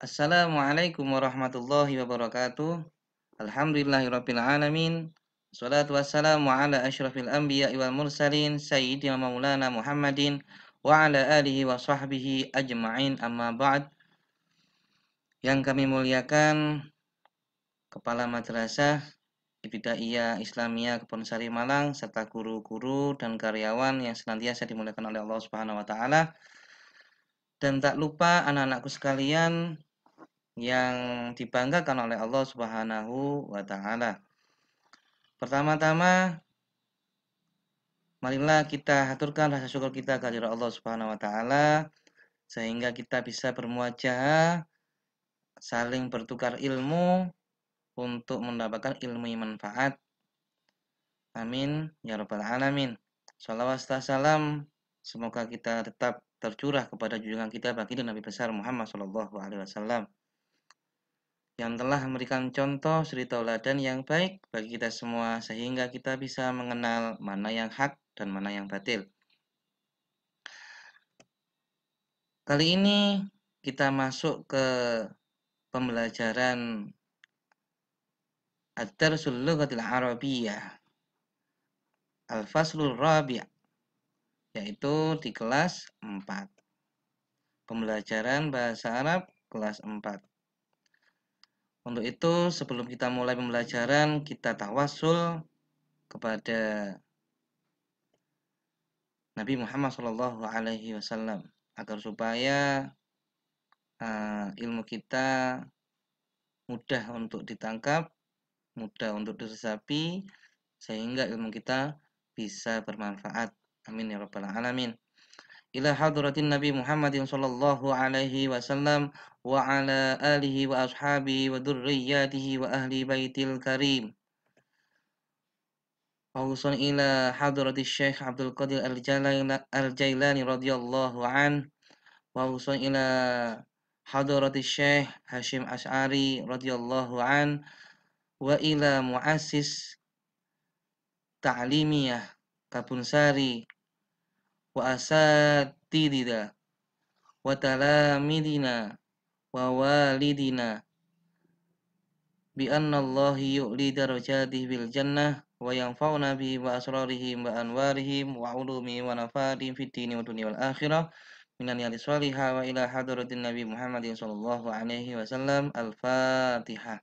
Assalamualaikum warahmatullahi wabarakatuh. Alhamdulillahirabbil alamin. Salatu wassalamu ala asyrafil anbiya wal mursalin sayyidina maulana Muhammadin wa ala alihi wa sahbihi ajma'in amma ba'd. Yang kami muliakan Kepala Madrasah Ibtidaiyah Islamiyah Keponsari Malang serta guru-guru dan karyawan yang senantiasa dimuliakan oleh Allah Subhanahu wa taala. Dan tak lupa anak-anakku sekalian, yang dibanggakan oleh Allah Subhanahu wa taala. Pertama-tama marilah kita haturkan rasa syukur kita kepada Allah Subhanahu wa taala sehingga kita bisa bermuajah saling bertukar ilmu untuk mendapatkan ilmu yang manfaat. Amin ya rabbal alamin. Salawat salam semoga kita tetap tercurah kepada junjungan kita bagi Nabi besar Muhammad sallallahu alaihi wasallam yang telah memberikan contoh suri tauladan yang baik bagi kita semua sehingga kita bisa mengenal mana yang hak dan mana yang batil. Kali ini kita masuk ke pembelajaran Ad-Darsul Lughatil Arabiyah Al-Faslul Rabi' yaitu di kelas 4. Pembelajaran Bahasa Arab kelas 4. Untuk itu, sebelum kita mulai pembelajaran, kita tawasul kepada Nabi Muhammad SAW agar supaya uh, ilmu kita mudah untuk ditangkap, mudah untuk diresapi, sehingga ilmu kita bisa bermanfaat. Amin ya rabbal alamin. إلى حضرة النبي محمد صلى الله عليه وسلم وعلى آله وأصحابه وذرياته وأهل بيت الكريم أوصل إلى حضرة الشيخ عبد القادر الجيلاني رضي الله عنه وأوصل إلى حضرة الشيخ هاشم أشعري رضي الله عنه وإلى مؤسس تعليمية كابونساري wa asatidina wa talamidina wa walidina bi anna Allahi yu'li darajatihi bil jannah wa yanfa'una bi wa asrarihim wa anwarihim wa ulumi wa nafadim fid dini wa dunia wal akhirah minan yali salihah wa ila hadratin Nabi Muhammadin sallallahu alaihi wasallam al-Fatihah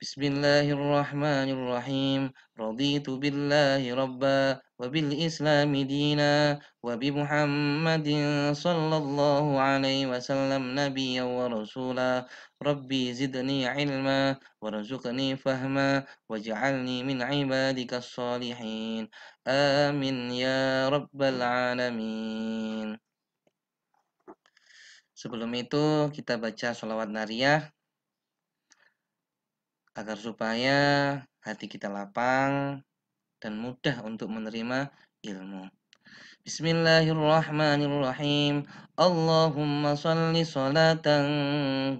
بسم الله الرحمن الرحيم رضيت بالله ربا وبالإسلام دينا وبمحمد صلى الله عليه وسلم نبيا ورسولا ربي زدني علما وارزقني فهما واجعلني من عبادك الصالحين آمين يا رب العالمين Sebelum itu kita baca sholawat nariyah agar supaya hati kita lapang dan mudah untuk menerima ilmu. Bismillahirrahmanirrahim. Allahumma salli salatan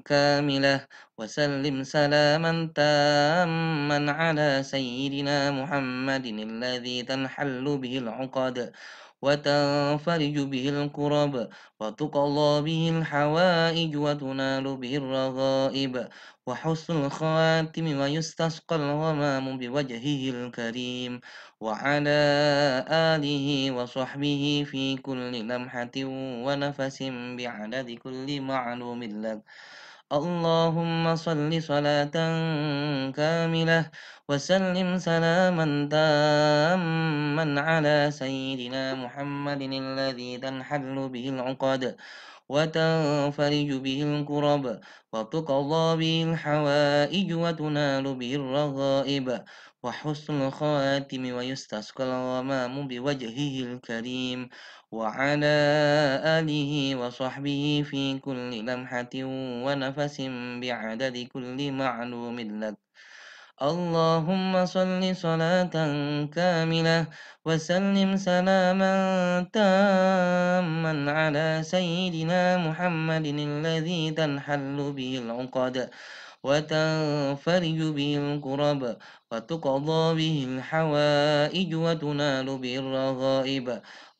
kamilah wa sallim salaman tamman ala sayyidina Muhammadin alladhi tanhallu bihil uqad وتنفرج به الكرب وتقضى به الحوائج وتنال به الرغائب وحسن الخاتم ويستسقى الغمام بوجهه الكريم وعلى آله وصحبه في كل لمحة ونفس بعدد كل معلوم لك اللهم صل صلاة كاملة وسلم سلاما تاما على سيدنا محمد الذي تنحل به العقد وتنفرج به الكرب وتقضى به الحوائج وتنال به الرغائب وحسن الخاتم ويستسقى الغمام بوجهه الكريم وعلى آله وصحبه في كل لمحة ونفس بعدد كل معلوم لك اللهم صل صلاة كاملة وسلم سلاما تاما على سيدنا محمد الذي تنحل به العقد وتنفرج به الكرب وتقضى به الحوائج وتنال به الرغائب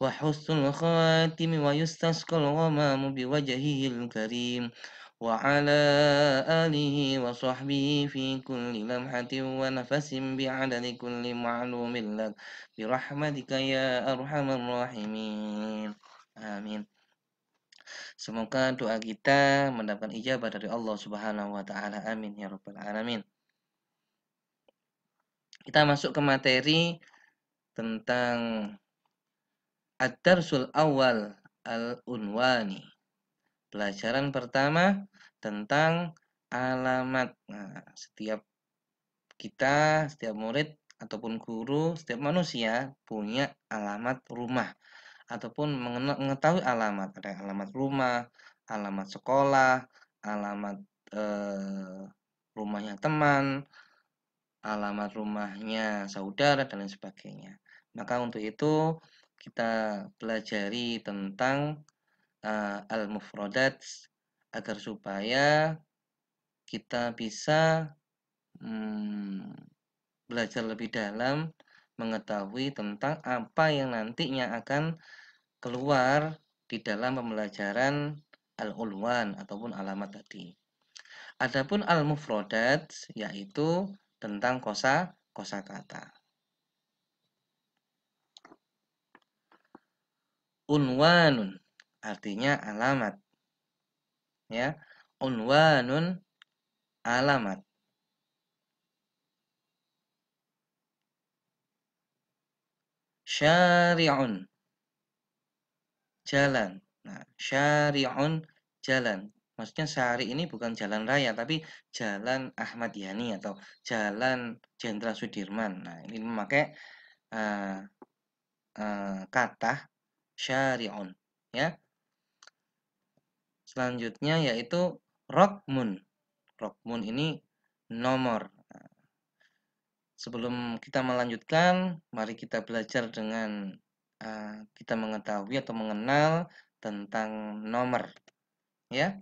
وحسن الخاتم ويستسقى الغمام بوجهه الكريم وعلى آله وصحبه في كل لمحة ونفس بعدد كل معلوم لك برحمتك يا أرحم الراحمين آمين Semoga doa kita mendapatkan ijabah dari Allah Subhanahu wa taala. Amin ya rabbal alamin. Kita masuk ke materi tentang Ad-Darsul Awal Al-Unwani. Pelajaran pertama tentang alamat. Nah, setiap kita, setiap murid ataupun guru, setiap manusia punya alamat rumah ataupun mengetahui alamat ada alamat rumah alamat sekolah alamat eh, rumahnya teman alamat rumahnya saudara dan lain sebagainya maka untuk itu kita pelajari tentang eh, al mufrodat agar supaya kita bisa hmm, belajar lebih dalam mengetahui tentang apa yang nantinya akan keluar di dalam pembelajaran al-ulwan ataupun alamat tadi. Adapun al-mufrodat yaitu tentang kosa kosa kata. Unwanun artinya alamat. Ya, unwanun alamat. Syari'un jalan. Nah, syari'un jalan. Maksudnya syari ini bukan jalan raya, tapi jalan Ahmad Yani atau jalan Jenderal Sudirman. Nah, ini memakai uh, uh, kata syari'un. Ya. Selanjutnya yaitu rokmun. Rokmun ini nomor. Nah, sebelum kita melanjutkan, mari kita belajar dengan uh, kita mengetahui atau mengenal tentang nomor ya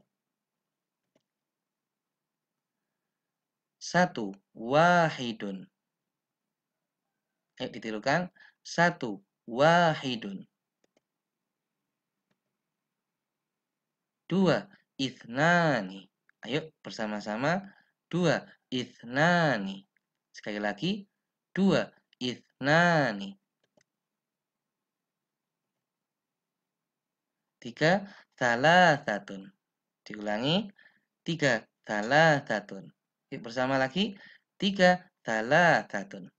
satu wahidun Ayo ditirukan satu wahidun dua ithnani ayo bersama-sama dua ithnani sekali lagi dua ithnani tiga salah satun. Diulangi, tiga salah satun. Yuk bersama lagi, tiga salah satun.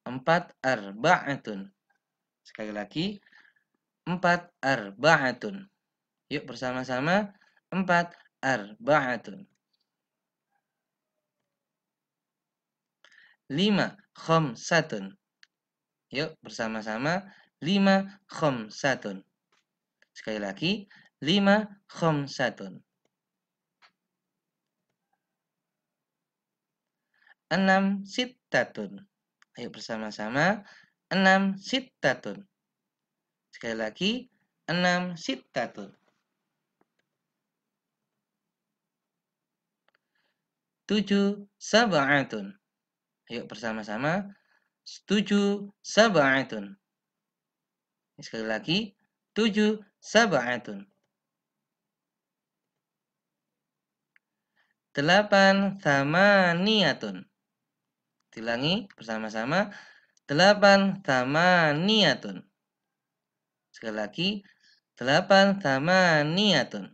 Empat arba'atun. Sekali lagi, empat arba'atun. Yuk bersama-sama, empat arba'atun. Lima satun Yuk, bersama-sama. lima khom satun. Sekali lagi, lima khom satun. Enam sitatun. Ayo bersama-sama. Enam sitatun. Sekali lagi, Enam sitatun. Tujuh sab'atun. Ayo bersama-sama tujuh sab'atun. Sekali lagi, tujuh sab'atun. Delapan sama niatun, Dilangi bersama-sama. Delapan sama niatun, Sekali lagi, delapan sama niatun,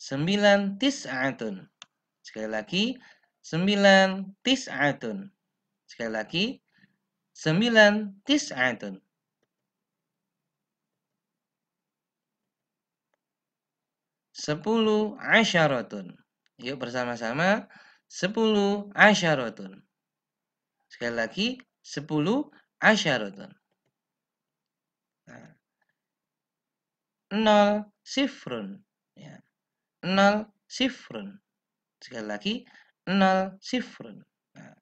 Sembilan tis'atun. Sekali lagi, Sembilan tis'atun. Sekali lagi. Sembilan tis'atun. Sepuluh asyaratun. Yuk bersama-sama. Sepuluh asyaratun. Sekali lagi. Sepuluh asyaratun. Nah. Nol sifrun. Ya. Nol sifrun. Sekali lagi nol sifrun. Nah,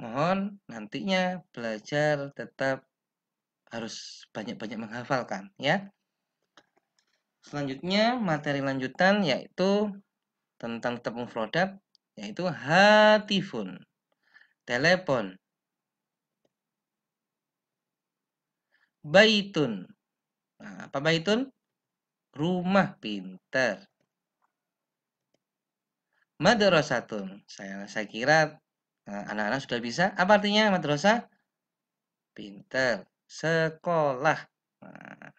mohon nantinya belajar tetap harus banyak-banyak menghafalkan ya. Selanjutnya materi lanjutan yaitu tentang tepung produk yaitu hatifun, telepon, baitun. Nah, apa baitun? Rumah pintar madrasatun. Saya saya kira eh, anak-anak sudah bisa. Apa artinya madrasah? Pinter. Sekolah. Nah.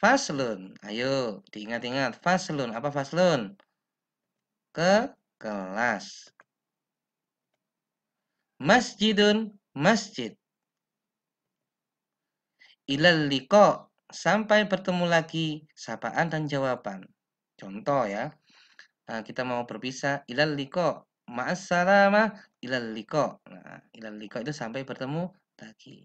Faslun. Ayo, diingat-ingat. Faslun. Apa faslun? Ke kelas. Masjidun. Masjid. Ilal Sampai bertemu lagi. Sapaan dan jawaban. Contoh ya, nah kita mau berpisah ilal liko ma'assalama ilal liko. Nah, ilal liko itu sampai bertemu lagi.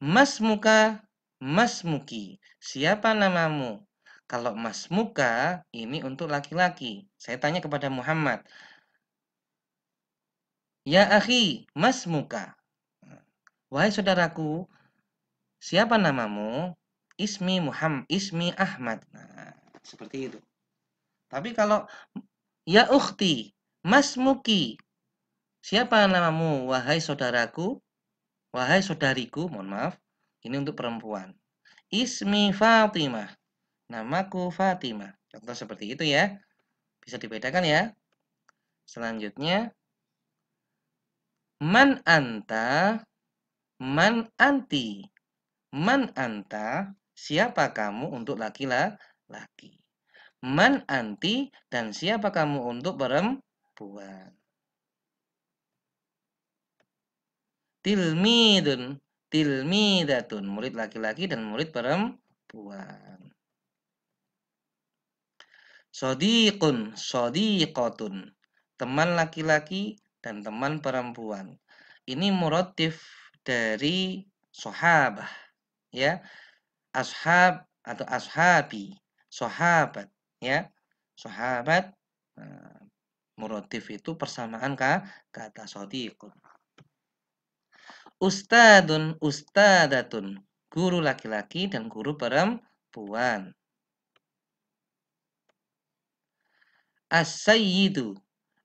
Mas muka, mas muki. Siapa namamu? Kalau mas muka ini untuk laki-laki. Saya tanya kepada Muhammad. Ya akhi, mas muka. Nah, wahai saudaraku, siapa namamu? ismi Muhammad, ismi Ahmad. Nah, seperti itu. Tapi kalau ya ukhti, masmuki. Siapa namamu wahai saudaraku? Wahai saudariku, mohon maaf. Ini untuk perempuan. Ismi Fatimah. Namaku Fatimah. Contoh seperti itu ya. Bisa dibedakan ya. Selanjutnya man anta man anti man anta Siapa kamu untuk laki-laki? Man anti dan siapa kamu untuk perempuan? Tilmidun, tilmidatun, murid laki-laki dan murid perempuan. Sodikun, sodikotun, teman laki-laki dan teman perempuan. Ini murotif dari sahabah, ya ashab atau ashabi, sahabat ya. Sahabat uh, eh, murotif itu persamaan ka, kata sodiqun. Ustadun, ustadatun, guru laki-laki dan guru perempuan. Asayidu,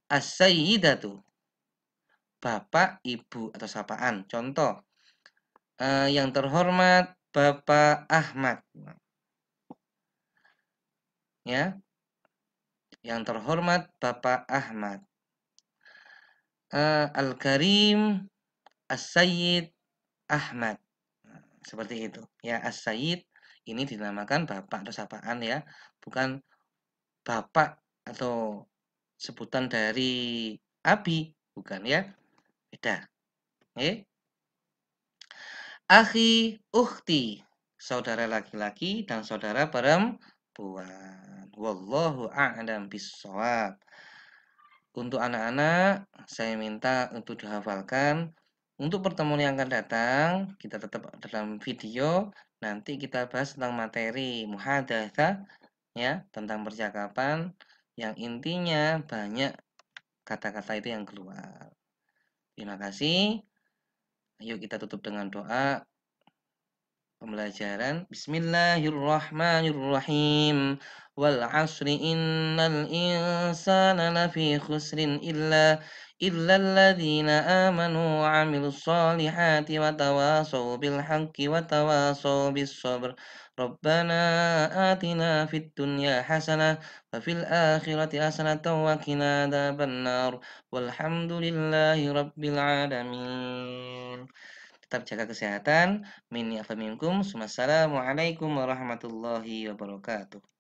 sayyidu as bapak, ibu, atau sapaan. Contoh, uh, yang terhormat Bapak Ahmad. Ya. Yang terhormat Bapak Ahmad. Uh, Al-Karim As-Sayyid Ahmad. Seperti itu. Ya, As-Sayyid ini dinamakan bapak atau sapaan ya, bukan bapak atau sebutan dari abi, bukan ya. Beda. Oke. Okay? Akhi ukhti, saudara laki-laki dan saudara perempuan. Wallahu a'lam bissawab. Untuk anak-anak, saya minta untuk dihafalkan. Untuk pertemuan yang akan datang, kita tetap dalam video. Nanti kita bahas tentang materi muhadatha, ya, tentang percakapan. Yang intinya banyak kata-kata itu yang keluar. Terima kasih ayo kita tutup dengan doa pembelajaran. Bismillahirrahmanirrahim. Wal asri innal insana lafi khusrin illa illa amanu إلا الذين wa tawasau الصالحات wa tawasau bis sabr ربنا آتنا في الدنيا حسنة وفي الآخرة حسنة وقنا عذاب النار والحمد لله رب العالمين tetap jaga kesehatan. Minni afaminkum. Ya Assalamualaikum warahmatullahi wabarakatuh.